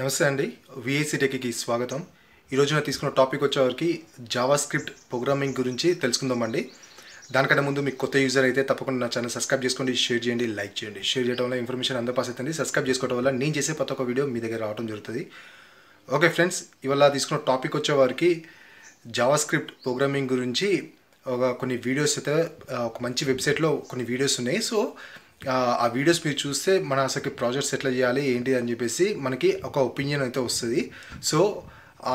నమస్తే అండి విఏసీ టెక్కి స్వాగతం ఈరోజు నేను తీసుకున్న టాపిక్ వచ్చేవారికి జావా స్క్రిప్ట్ ప్రోగ్రామింగ్ గురించి తెలుసుకుందామండి దానికంటే ముందు మీకు కొత్త యూజర్ అయితే తప్పకుండా నా ఛానల్ సబ్స్క్రైబ్ చేసుకోండి షేర్ చేయండి లైక్ చేయండి షేర్ చేయడం వల్ల ఇన్ఫర్మేషన్ అందరూ పాస్ అవుతుంది సబ్స్క్రైబ్ చేసుకోవడం వల్ల నేను చేసే ప్రతి ఒక్క వీడియో మీ దగ్గర రావడం జరుగుతుంది ఓకే ఫ్రెండ్స్ ఇవాళ తీసుకున్న టాపిక్ వచ్చేవారికి జావా స్క్రిప్ట్ ప్రోగ్రామింగ్ గురించి ఒక కొన్ని వీడియోస్ అయితే ఒక మంచి వెబ్సైట్లో కొన్ని వీడియోస్ ఉన్నాయి సో ఆ వీడియోస్ మీరు చూస్తే మన అసలు ప్రాజెక్ట్స్ ఎట్లా చేయాలి ఏంటి అని చెప్పేసి మనకి ఒక ఒపీనియన్ అయితే వస్తుంది సో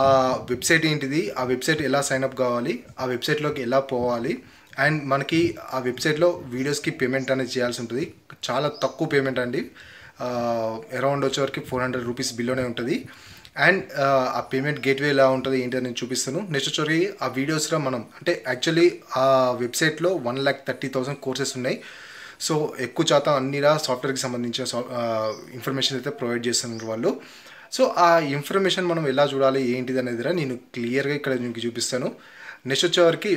ఆ వెబ్సైట్ ఏంటిది ఆ వెబ్సైట్ ఎలా సైన్అప్ కావాలి ఆ వెబ్సైట్లోకి ఎలా పోవాలి అండ్ మనకి ఆ వెబ్సైట్లో వీడియోస్కి పేమెంట్ అనేది చేయాల్సి ఉంటుంది చాలా తక్కువ పేమెంట్ అండి అరౌండ్ వచ్చేవరకు ఫోర్ హండ్రెడ్ రూపీస్ బిల్లోనే ఉంటుంది అండ్ ఆ పేమెంట్ గేట్వే ఎలా ఉంటుంది ఏంటి అని చూపిస్తాను నెక్స్ట్ వచ్చేవరకు ఆ వీడియోస్లో మనం అంటే యాక్చువల్లీ ఆ వెబ్సైట్లో one lakh thirty thousand courses ఉన్నాయి సో ఎక్కువ శాతం అన్నిరా సాఫ్ట్వేర్కి సంబంధించిన ఇన్ఫర్మేషన్ అయితే ప్రొవైడ్ చేస్తున్నారు వాళ్ళు సో ఆ ఇన్ఫర్మేషన్ మనం ఎలా చూడాలి ఏంటిది అనేది నేను క్లియర్గా ఇక్కడ మీకు చూపిస్తాను నెక్స్ట్ వచ్చేవారికి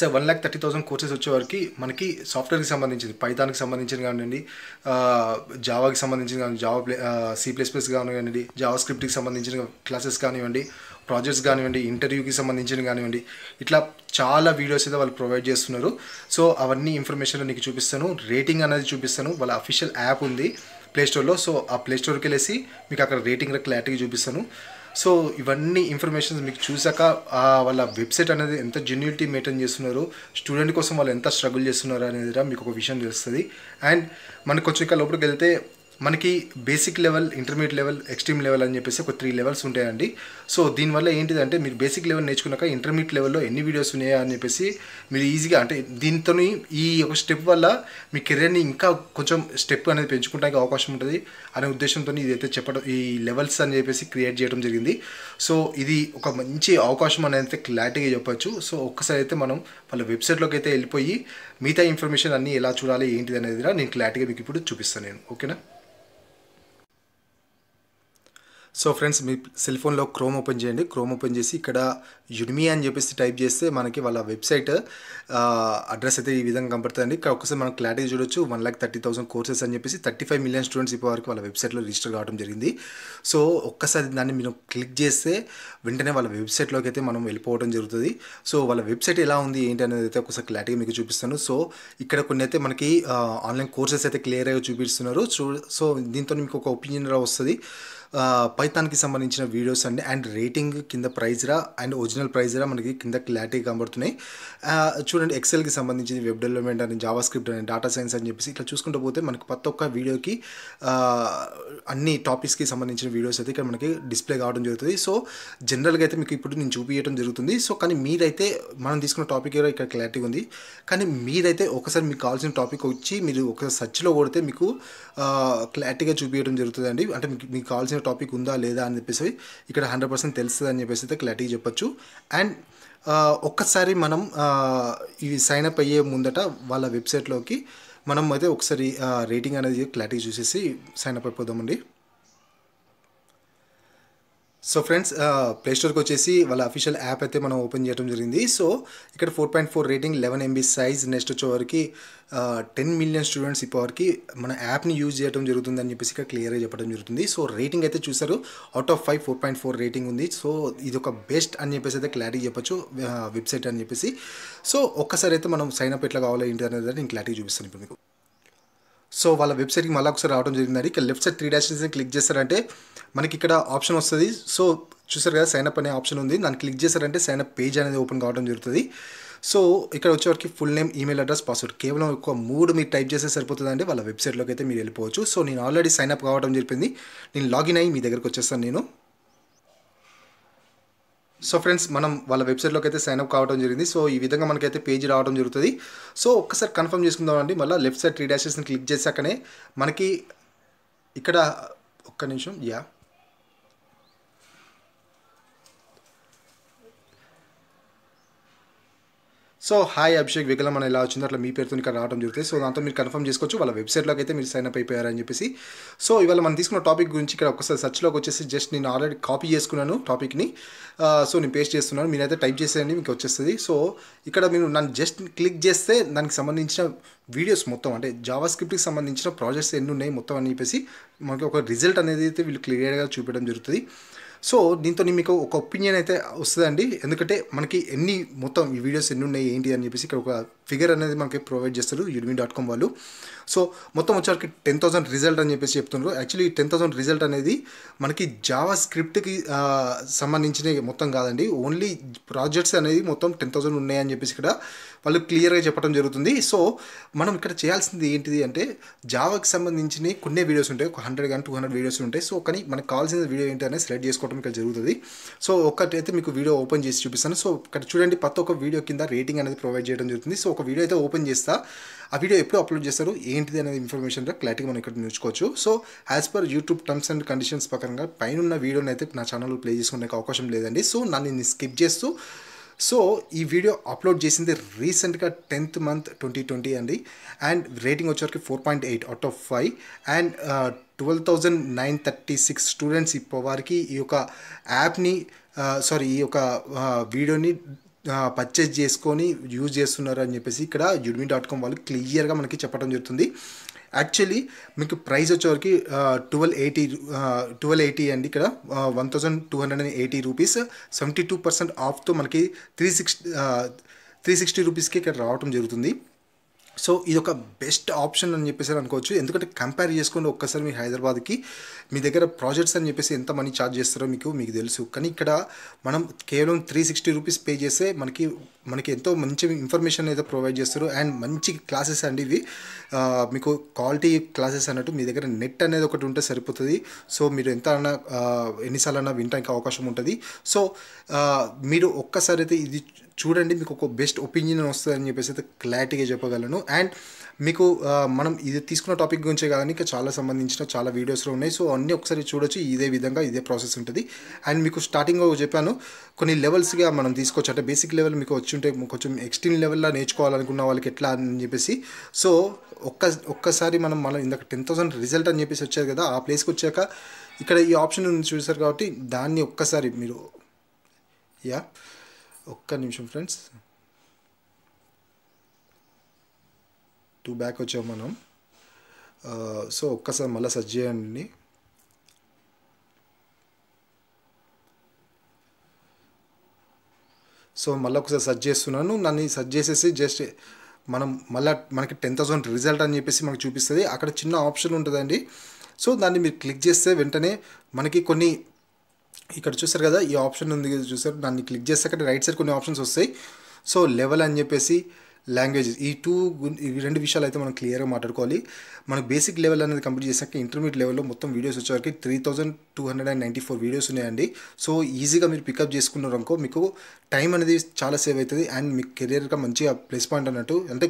sir one lakh thirty thousand courses వచ్చేవారికి మనకి సాఫ్ట్వేర్కి సంబంధించింది పైథాన్కి సంబంధించిన కానివ్వండి జావాకి సంబంధించిన కానివ్వండి Java play C plus plus కానివ్వండి జావా స్క్రిప్ట్కి సంబంధించిన క్లాసెస్ కానివ్వండి ప్రాజెక్ట్స్ కానివ్వండి ఇంటర్వ్యూకి సంబంధించిన కానివ్వండి ఇట్లా చాలా వీడియోస్ అయితే వాళ్ళు ప్రొవైడ్ చేస్తున్నారు సో అవన్నీ ఇన్ఫర్మేషన్ నీకు చూపిస్తాను రేటింగ్ అనేది చూపిస్తాను వాళ్ళ అఫీషియల్ యాప్ ఉంది ప్లేస్టోర్లో సో ఆ ప్లేస్టోర్కి వెళ్ళేసి మీకు అక్కడ రేటింగ్ క్లారిటీగా చూపిస్తాను సో ఇవన్నీ ఇన్ఫర్మేషన్స్ మీకు చూసాక వాళ్ళ వెబ్సైట్ అనేది ఎంత జెన్యునిటీ మెయింటైన్ చేస్తున్నారు స్టూడెంట్ కోసం వాళ్ళు ఎంత స్ట్రగుల్ చేస్తున్నారు అనేది మీకు ఒక విషయం తెలుస్తుంది అండ్ మనకు కొంచెం ఇంకా లోపలికి వెళ్తే మనకి basic level intermediate level extreme level అని చెప్పేసి ఒక త్రీ లెవెల్స్ ఉంటాయండి సో దీనివల్ల ఏంటిదంటే మీరు బేసిక్ లెవెల్ నేర్చుకున్నాక ఇంటర్మీడియట్ లెవెల్లో ఎన్ని వీడియోస్ ఉన్నాయా అని చెప్పేసి మీరు ఈజీగా అంటే దీంతో ఈ ఒక స్టెప్ వల్ల మీ కెరీర్ని ఇంకా కొంచెం స్టెప్ అనేది పెంచుకోవడానికి అవకాశం ఉంటుంది అనే ఉద్దేశంతో ఇదైతే చెప్పడం ఈ లెవెల్స్ అని చెప్పేసి క్రియేట్ చేయడం జరిగింది సో ఇది ఒక మంచి అవకాశం అనేది అయితే క్లారిటీగా చెప్పచ్చు సో ఒక్కసారి అయితే మనం వాళ్ళ వెబ్సైట్లోకి అయితే వెళ్ళిపోయి మిగతా ఇన్ఫర్మేషన్ అన్నీ ఎలా చూడాలి ఏంటిది అనేది నేను క్లారిటీగా మీకు ఇప్పుడు చూపిస్తాను నేను ఓకేనా సో ఫ్రెండ్స్ మీ సెల్ ఫోన్లో క్రోమ్ ఓపెన్ చేయండి క్రోమ్ ఓపెన్ చేసి ఇక్కడ యుడ్మీ అని చెప్పేసి టైప్ చేస్తే మనకి వాళ్ళ వెబ్సైట్ అడ్రస్ అయితే ఈ విధంగా కనపడుతుంది ఒకసారి మనం క్లారిటీ చూడొచ్చు one lakh thirty thousand courses అని చెప్పేసి థర్టీ ఫైవ్ మిలియన్ స్టూడెంట్స్ వరకు వాళ్ళ వెబ్సైట్లో రిజిస్టర్ కావడం జరిగింది సో ఒక్కసారి దాన్ని మీరు క్లిక్ చేస్తే వెంటనే వాళ్ళ వెబ్సైట్లోకి అయితే మనం వెళ్ళిపోవడం జరుగుతుంది సో వాళ్ళ వెబ్సైట్ ఎలా ఉంది ఏంటి అనేది అయితే ఒకసారి క్లారిటీగా మీకు చూపిస్తాను సో ఇక్కడ కొన్ని అయితే మనకి ఆన్లైన్ కోర్సెస్ అయితే క్లియర్గా చూపిస్తున్నారు సో దీంతో మీకు ఒక ఒపీనియన్ రా వస్తుంది పైథాన్కి సంబంధించిన వీడియోస్ అండి అండ్ రేటింగ్ కింద ప్రైజ్ రా అండ్ ఒరిజినల్ ప్రైజ్ రా మనకి కింద క్లారిటీ కనబడుతున్నాయి చూడండి ఎక్సెల్కి సంబంధించి వెబ్ డెవలప్మెంట్ అని జావా స్క్రిప్ట్ అని డేటా సైన్స్ అని చెప్పేసి ఇట్లా చూసుకుంటూ పోతే మనకి ప్రతి ఒక్క వీడియోకి అన్ని టాపిక్స్కి సంబంధించిన వీడియోస్ అయితే ఇక్కడ మనకి డిస్ప్లే కావడం జరుగుతుంది సో జనరల్గా అయితే మీకు ఇప్పుడు నేను చూపించడం జరుగుతుంది సో కానీ మీరైతే మనం తీసుకున్న టాపిక్ ఇక్కడ క్లారిటీ ఉంది కానీ మీరైతే ఒకసారి మీకు కావాల్సిన టాపిక్ వచ్చి మీరు ఒకసారి సర్చ్లో కొడితే మీకు క్లారిటీగా చూపించడం అండి అంటే మీకు మీకు కావాల్సిన పర్టికులర్ టాపిక్ ఉందా లేదా అని చెప్పేసి ఇక్కడ హండ్రెడ్ పర్సెంట్ తెలుస్తుంది అని చెప్పేసి అయితే క్లారిటీ చెప్పొచ్చు అండ్ ఒక్కసారి మనం ఇవి సైన్ అప్ అయ్యే ముందట వాళ్ళ వెబ్సైట్లోకి మనం అయితే ఒకసారి రేటింగ్ అనేది క్లారిటీ చూసేసి సైన్ అప్ అయిపోదామండి సో ఫ్రెండ్స్ ప్లే స్టోర్కి వచ్చేసి వాళ్ళ అఫీషియల్ యాప్ అయితే మనం ఓపెన్ చేయడం జరిగింది సో ఇక్కడ four point four rating eleven MB size next వచ్చేవారికి టెన్ మిలియన్ స్టూడెంట్స్ ఇప్పటివరకు మన యాప్ని యూజ్ చేయడం జరుగుతుంది అని చెప్పేసి ఇక్కడ క్లియర్గా చెప్పడం జరుగుతుంది సో రేటింగ్ అయితే చూసారు out of five four point four rating ఉంది సో ఇది ఒక బెస్ట్ అని చెప్పేసి అయితే క్లారిటీ చెప్పచ్చు వెబ్సైట్ అని చెప్పేసి సో ఒక్కసారి అయితే మనం సైన్అప్ ఎట్లా కావాలో ఇంటర్నెట్ అనేది నేను క్లారిటీ చూపిస్తాను ఇప్పుడు మీకు సో వాళ్ళ వెబ్సైట్కి మళ్ళీ ఒకసారి రావడం జరిగిందండి ఇక లెఫ్ట్ సైడ్ త్రీ డాషెస్ని క్లిక్ చేస్తారంటే మనకి ఇక్కడ ఆప్షన్ వస్తుంది సో చూసారు కదా సైన్అప్ అనే ఆప్షన్ ఉంది దాన్ని క్లిక్ చేశారంటే సైన్అప్ పేజ్ అనేది ఓపెన్ కావడం జరుగుతుంది సో ఇక్కడ వచ్చేవరకు full name email address password కేవలం ఒక మూడు మీరు టైప్ చేస్తే సరిపోతుందండి వాళ్ళ వెబ్సైట్లోకి అయితే మీరు వెళ్ళిపోవచ్చు సో నేను ఆల్రెడీ సైన్అప్ కావడం జరిపింది నేను లాగిన్ అయ్యి మీ దగ్గరకు వచ్చేస్తాను నేను సో ఫ్రెండ్స్ మనం వాళ్ళ వెబ్సైట్లోకి అయితే సైన్అప్ కావడం జరిగింది సో ఈ విధంగా మనకైతే పేజ్ రావడం జరుగుతుంది సో ఒక్కసారి కన్ఫర్మ్ చేసుకుందాం అండి మళ్ళీ లెఫ్ట్ సైడ్ త్రీ డాషెస్ని క్లిక్ చేశాకనే మనకి ఇక్కడ ఒక్క నిమిషం యా సో హాయ్ అభిషేక్ వికలం అని ఎలా వచ్చిందో అట్లా మీ పేరుతో ఇక్కడ రావడం జరుగుతుంది సో దాంతో మీరు కన్ఫర్మ్ చేసుకోవచ్చు వాళ్ళ వెబ్సైట్లోకి అయితే మీరు సైన్ అప్ అయిపోయారని చెప్పేసి సో ఇవాళ మనం తీసుకున్న టాపిక్ గురించి ఇక్కడ ఒకసారి సర్చ్లోకి వచ్చేసి జస్ట్ నేను ఆల్రెడీ కాపీ చేసుకున్నాను టాపిక్ని సో నేను పేస్ట్ చేస్తున్నాను మీరైతే టైప్ చేసేయండి మీకు వచ్చేస్తుంది సో ఇక్కడ మీరు నన్ను జస్ట్ క్లిక్ చేస్తే దానికి సంబంధించిన వీడియోస్ మొత్తం అంటే జావా స్క్రిప్ట్కి సంబంధించిన ప్రాజెక్ట్స్ ఎన్ని ఉన్నాయి మొత్తం అని చెప్పేసి మనకి ఒక రిజల్ట్ అనేది అయితే వీళ్ళు క్లియర్గా చూపించడం జరుగుతుంది సో దీంతో మీకు ఒక ఒపీనియన్ అయితే వస్తుందండి ఎందుకంటే మనకి ఎన్ని మొత్తం ఈ వీడియోస్ ఎన్ని ఉన్నాయి ఏంటి అని చెప్పేసి ఇక్కడ ఒక ఫిగర్ అనేది మనకి ప్రొవైడ్ చేస్తారు యూడిమీ డాట్ కామ్ వాళ్ళు సో మొత్తం వచ్చేసరికి టెన్ థౌసండ్ రిజల్ట్ అని చెప్పేసి చెప్తున్నారు యాక్చువల్లీ టెన్ థౌసండ్ రిజల్ట్ అనేది మనకి జావా స్క్రిప్ట్కి సంబంధించిన మొత్తం కాదండి ఓన్లీ ప్రాజెక్ట్స్ అనేది మొత్తం టెన్ థౌసండ్ ఉన్నాయని చెప్పేసి ఇక్కడ వాళ్ళు క్లియర్గా చెప్పడం జరుగుతుంది సో మనం ఇక్కడ చేయాల్సింది ఏంటిది అంటే జావాకి సంబంధించిన కొన్ని వీడియోస్ ఉంటాయి ఒక హండ్రెడ్ కానీ టూ హండ్రెడ్ వీడియోస్ ఉంటాయి సో కానీ మనకు కావాల్సిన వీడియో ఏంటి అనేది సెలెక్ట్ చేసుకోవడం ఇక్కడ జరుగుతుంది సో అయితే మీకు వీడియో ఓపెన్ చేసి చూపిస్తాను సో ఇక్కడ చూడండి ప్రతి ఒక్క వీడియో కింద రేటింగ్ అనేది ప్రొవైడ్ చేయడం జరుగుతుంది సో ఒక వీడియో అయితే ఓపెన్ చేస్తా ఆ వీడియో ఎప్పుడు అప్లోడ్ చేస్తారు ఏంటిది అనేది ఇన్ఫర్మేషన్ క్లారిటీగా మనం ఇక్కడ నేర్చుకోవచ్చు so as per YouTube terms and conditions ప్రకారంగా పైన వీడియోని అయితే నా ఛానల్లో ప్లే చేసుకునే అవకాశం లేదండి సో నన్ను స్కిప్ చేస్తూ సో ఈ వీడియో అప్లోడ్ చేసింది రీసెంట్గా టెన్త్ మంత్ ట్వంటీ ట్వంటీ అండి అండ్ రేటింగ్ వచ్చేవరకు four point eight out of five and twelve thousand nine thirty six students వారికి ఈ యొక్క యాప్ని సారీ ఈ యొక్క వీడియోని పర్చేజ్ చేసుకొని యూజ్ చేస్తున్నారు అని చెప్పేసి ఇక్కడ యుడ్మీ డాట్ కామ్ వాళ్ళు క్లియర్గా మనకి చెప్పడం జరుగుతుంది యాక్చువల్లీ మీకు ప్రైస్ వచ్చేవరకు ట్వెల్వ్ ఎయిటీ ట్వెల్వ్ ఎయిటీ అండి ఇక్కడ one thousand two hundred and eighty rupees seventy two percent ఆఫ్తో మనకి త్రీ సిక్స్ త్రీ సిక్స్టీ రూపీస్కి ఇక్కడ రావడం జరుగుతుంది సో ఇది ఒక బెస్ట్ ఆప్షన్ అని చెప్పేసి అనుకోవచ్చు ఎందుకంటే కంపేర్ చేసుకోండి ఒక్కసారి మీ హైదరాబాద్కి మీ దగ్గర ప్రాజెక్ట్స్ అని చెప్పేసి ఎంత మనీ ఛార్జ్ చేస్తారో మీకు మీకు తెలుసు కానీ ఇక్కడ మనం కేవలం త్రీ సిక్స్టీ రూపీస్ పే చేస్తే మనకి మనకి ఎంతో మంచి ఇన్ఫర్మేషన్ అయితే ప్రొవైడ్ చేస్తారు అండ్ మంచి క్లాసెస్ అండి ఇవి మీకు క్వాలిటీ క్లాసెస్ అన్నట్టు మీ దగ్గర నెట్ అనేది ఒకటి ఉంటే సరిపోతుంది సో మీరు ఎంత అన్నా ఎన్నిసార్లు అన్నా వినడానికి అవకాశం ఉంటుంది సో మీరు ఒక్కసారి అయితే ఇది చూడండి మీకు ఒక బెస్ట్ ఒపీనియన్ వస్తుందని చెప్పేసి అయితే క్లారిటీగా చెప్పగలను అండ్ మీకు మనం ఇది తీసుకున్న టాపిక్ గురించే కాదని ఇంకా చాలా సంబంధించిన చాలా వీడియోస్లో ఉన్నాయి సో అన్నీ ఒకసారి చూడొచ్చు ఇదే విధంగా ఇదే ప్రాసెస్ ఉంటుంది అండ్ మీకు స్టార్టింగ్ చెప్పాను కొన్ని లెవెల్స్గా మనం తీసుకోవచ్చు అంటే బేసిక్ లెవెల్ మీకు వచ్చి ఉంటే కొంచెం ఎక్స్ట్రీమ్ లెవెల్లో నేర్చుకోవాలనుకున్న వాళ్ళకి ఎట్లా అని చెప్పేసి సో ఒక్క ఒక్కసారి మనం మనం ఇందాక టెన్ థౌసండ్ రిజల్ట్ అని చెప్పేసి వచ్చేది కదా ఆ ప్లేస్కి వచ్చాక ఇక్కడ ఈ ఆప్షన్ చూసారు కాబట్టి దాన్ని ఒక్కసారి మీరు యా ఒక్క నిమిషం ఫ్రెండ్స్ టూ బ్యాక్ వచ్చాం మనం సో ఒక్కసారి మళ్ళీ సెర్చ్ చేయండి సో మళ్ళీ ఒకసారి సెర్చ్ చేస్తున్నాను నన్ను సెర్చ్ చేసేసి జస్ట్ మనం మళ్ళీ మనకి టెన్ థౌసండ్ రిజల్ట్ అని చెప్పేసి మనకు చూపిస్తుంది అక్కడ చిన్న ఆప్షన్ ఉంటుందండి సో దాన్ని మీరు క్లిక్ చేస్తే వెంటనే మనకి కొన్ని ఇక్కడ చూసారు కదా ఈ ఆప్షన్ ఉంది కదా చూసారు దాన్ని క్లిక్ చేసాక రైట్ సైడ్ కొన్ని ఆప్షన్స్ వస్తాయి సో లెవెల్ అని చెప్పేసి లాంగ్వేజెస్ ఈ టూ ఈ రెండు విషయాలు అయితే మనం క్లియర్గా మాట్లాడుకోవాలి మనకు బేసిక్ లెవెల్ అనేది కంప్లీట్ చేసాక ఇంటర్మీడియట్ లెవెల్లో మొత్తం వీడియోస్ వచ్చేవరకు three thousand two hundred and ninety four videos ఉన్నాయండి సో ఈజీగా మీరు పికప్ చేసుకున్నారు అనుకో మీకు టైం అనేది చాలా సేవ్ అవుతుంది అండ్ మీ కెరియర్గా మంచిగా ప్లస్ పాయింట్ అన్నట్టు అంటే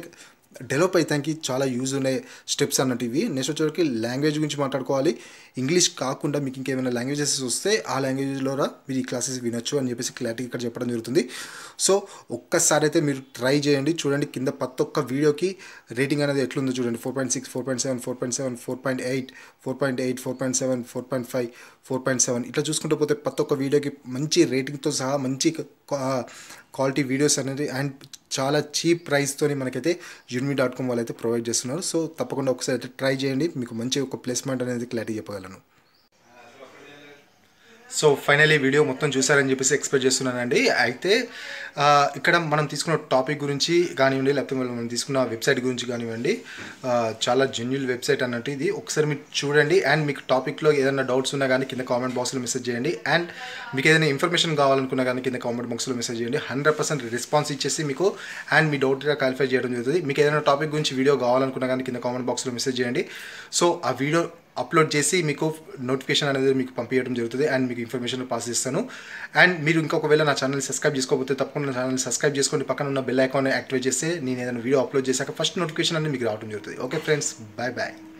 డెవలప్ అవుతానికి చాలా యూజ్ ఉన్నాయి స్టెప్స్ అన్నట్టు ఇవి నెక్స్ట్ వచ్చేవరకు లాంగ్వేజ్ గురించి మాట్లాడుకోవాలి ఇంగ్లీష్ కాకుండా మీకు ఇంకేమైనా లాంగ్వేజెస్ వస్తే ఆ లాంగ్వేజ్లో మీరు ఈ క్లాసెస్ వినొచ్చు అని చెప్పేసి క్లారిటీ ఇక్కడ చెప్పడం జరుగుతుంది సో ఒక్కసారి అయితే మీరు ట్రై చేయండి చూడండి కింద ప్రతి ఒక్క వీడియోకి రేటింగ్ అనేది ఎట్లుందో చూడండి four point six four point seven four point seven four point eight four point eight four point seven four point five four point seven ఇట్లా చూసుకుంటూ పోతే ప్రతి ఒక్క వీడియోకి మంచి రేటింగ్తో సహా మంచి క్వాలిటీ వీడియోస్ అనేది అండ్ చాలా చీప్ ప్రైస్తోని మనకైతే యూనిమి డాట్ కామ్ వాళ్ళైతే ప్రొవైడ్ చేస్తున్నారు సో తప్పకుండా ఒకసారి అయితే ట్రై చేయండి మీకు మంచి ఒక ప్లేస్మెంట్ అనేది క్లారిటీ చెప్పగలను సో ఫైనలీ వీడియో మొత్తం చూసారని చెప్పేసి ఎక్స్పెక్ట్ చేస్తున్నానండి అయితే ఇక్కడ మనం తీసుకున్న టాపిక్ గురించి కానివ్వండి లేకపోతే మనం తీసుకున్న వెబ్సైట్ గురించి కానివ్వండి చాలా జెన్యుల్ వెబ్సైట్ అన్నట్టు ఇది ఒకసారి మీరు చూడండి అండ్ మీకు టాపిక్లో ఏదైనా డౌట్స్ ఉన్నా కానీ కింద కామెంట్ బాక్స్లో మెసేజ్ చేయండి అండ్ మీకు ఏదైనా ఇన్ఫర్మేషన్ కావాలనుకున్నా కానీ కింద కామెంట్ బాక్స్లో మెసేజ్ చేయండి హండ్రెడ్ పర్సెంట్ రెస్పాన్స్ ఇచ్చేసి మీకు అండ్ మీ డౌట్గా క్వాలిఫై చేయడం జరుగుతుంది మీకు ఏదైనా టాపిక్ గురించి వీడియో కావాలనుకున్నా కానీ కింద కామెంట్ బాక్స్లో మెసేజ్ చేయండి సో ఆ వీడియో అప్లోడ్ చేసి మీకు నోటిఫికేషన్ అనేది మీకు పంపించడం జరుగుతుంది అండ్ మీకు ఇన్ఫర్మేషన్ పాస్ చేస్తాను అండ్ మీరు ఇంకొకవేళ నా ఛానల్ సబ్స్క్రైబ్ చేసుకోకపోతే తప్పకుండా ఛానల్ సబ్స్క్రైబ్ చేసుకొని పక్కన ఉన్న బెల్ ఐకాన్ యాక్టివేట్ చేస్తే నేను ఏదైనా వీడియో అప్లోడ్ చేశాక ఫస్ట్ నోటిఫికేషన్ అనేది మీకు రావడం జరుగుతుంది ఓకే ఫ్రెండ్స్ బాయ్ బాయ్